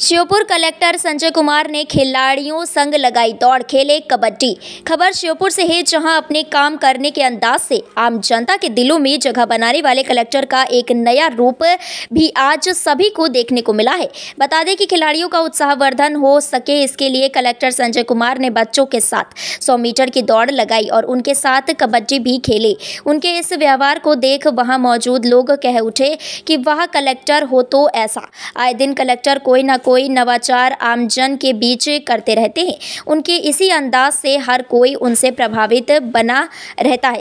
Sheopur collector Sanjay Kumar ने खिलाड़ियों संग लगाई दौड़ खेले कबड्डी खबर श्योपुर से है जहां अपने काम करने के अंदाज से आम जनता के दिलों में जगह बनाने वाले कलेक्टर का एक नया रूप भी आज सभी को देखने को मिला है बता दें कि खिलाड़ियों का उत्साहवर्धन हो सके इसके लिए कलेक्टर संजय कुमार ने बच्चों के साथ सौ मीटर की दौड़ लगाई और उनके साथ कबड्डी भी खेले उनके इस व्यवहार को देख वहाँ मौजूद लोग कह उठे कि वह कलेक्टर हो तो ऐसा आए दिन कलेक्टर कोई ना कोई नवाचार आमजन के बीच करते रहते हैं उनके इसी अंदाज से हर कोई उनसे प्रभावित बना रहता है